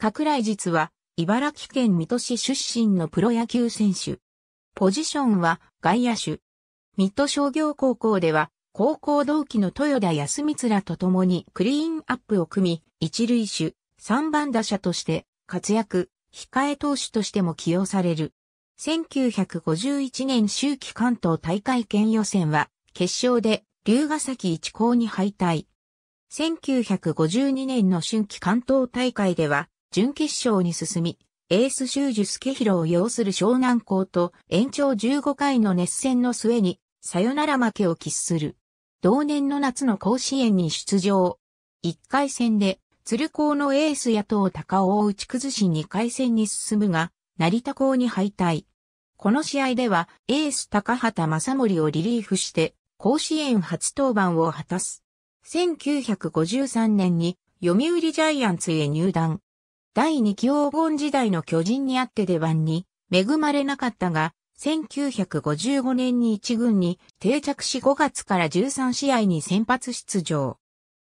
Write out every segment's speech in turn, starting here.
拡来実は、茨城県水戸市出身のプロ野球選手。ポジションは外野手。水戸商業高校では、高校同期の豊田康光らと共にクリーンアップを組み、一塁手、三番打者として活躍、控え投手としても起用される。1951年秋季関東大会県予選は、決勝で龍ヶ崎一高に敗退。1952年の春季関東大会では、準決勝に進み、エース修樹助弘を擁する湘南校と延長15回の熱戦の末に、さよなら負けを喫する。同年の夏の甲子園に出場。1回戦で、鶴高のエース野党高尾を打ち崩し2回戦に進むが、成田校に敗退。この試合では、エース高畑正森をリリーフして、甲子園初登板を果たす。1953年に、読売ジャイアンツへ入団。第2期黄金時代の巨人にあって出番に恵まれなかったが、1955年に一軍に定着し5月から13試合に先発出場。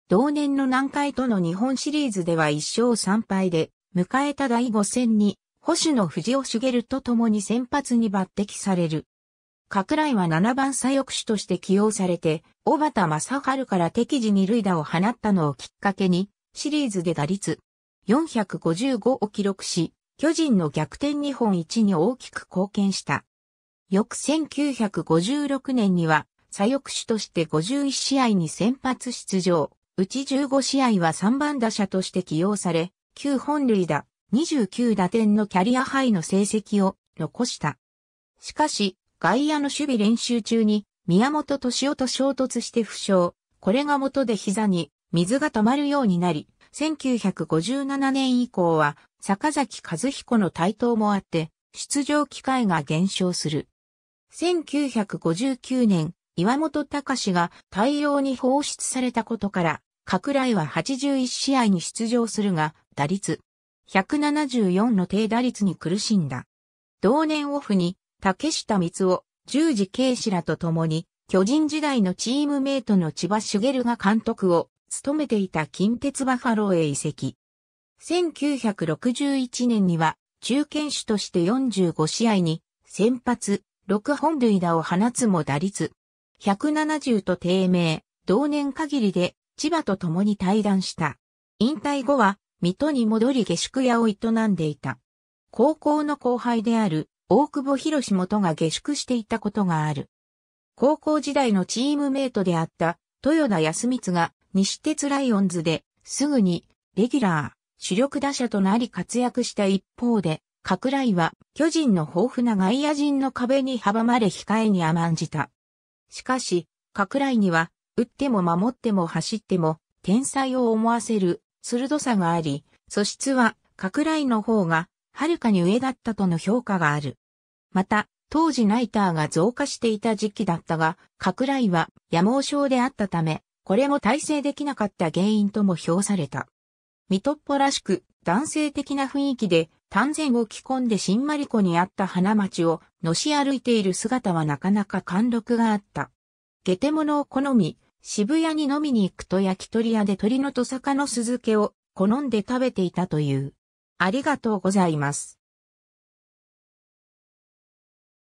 同年の南海との日本シリーズでは1勝3敗で、迎えた第5戦に、保守の藤尾茂と共に先発に抜擢される。格来は7番左翼手として起用されて、小畑正春から敵時二塁打を放ったのをきっかけに、シリーズで打率455を記録し、巨人の逆転日本一に大きく貢献した。翌1956年には、左翼手として51試合に先発出場、うち15試合は3番打者として起用され、9本塁打、29打点のキャリアハイの成績を残した。しかし、外野の守備練習中に、宮本敏夫と衝突して負傷、これが元で膝に水が溜まるようになり、1957年以降は坂崎和彦の台頭もあって、出場機会が減少する。1959年、岩本隆が大量に放出されたことから、拡来は81試合に出場するが、打率174の低打率に苦しんだ。同年オフに、竹下光を、十字慶氏らと共に、巨人時代のチームメイトの千葉茂が監督を勤めていた近鉄バファローへ移籍。1961年には中堅手として45試合に先発、6本塁打を放つも打率170と低迷、同年限りで千葉と共に対談した。引退後は水戸に戻り下宿屋を営んでいた。高校の後輩である大久保博士元が下宿していたことがある。高校時代のチームメイトであった豊田康光が西鉄ライオンズで、すぐに、レギュラー、主力打者となり活躍した一方で、格来は、巨人の豊富な外野陣の壁に阻まれ控えに甘んじた。しかし、格来には、打っても守っても走っても、天才を思わせる、鋭さがあり、素質は、格来の方が、はるかに上だったとの評価がある。また、当時ナイターが増加していた時期だったが、格来は、野毛症であったため、これも体制できなかった原因とも評された。水戸っぽらしく男性的な雰囲気で丹前を着込んで新丸子にあった花街をのし歩いている姿はなかなか貫禄があった。下手物を好み、渋谷に飲みに行くと焼き鳥屋で鳥のと坂の酢漬けを好んで食べていたという。ありがとうございます。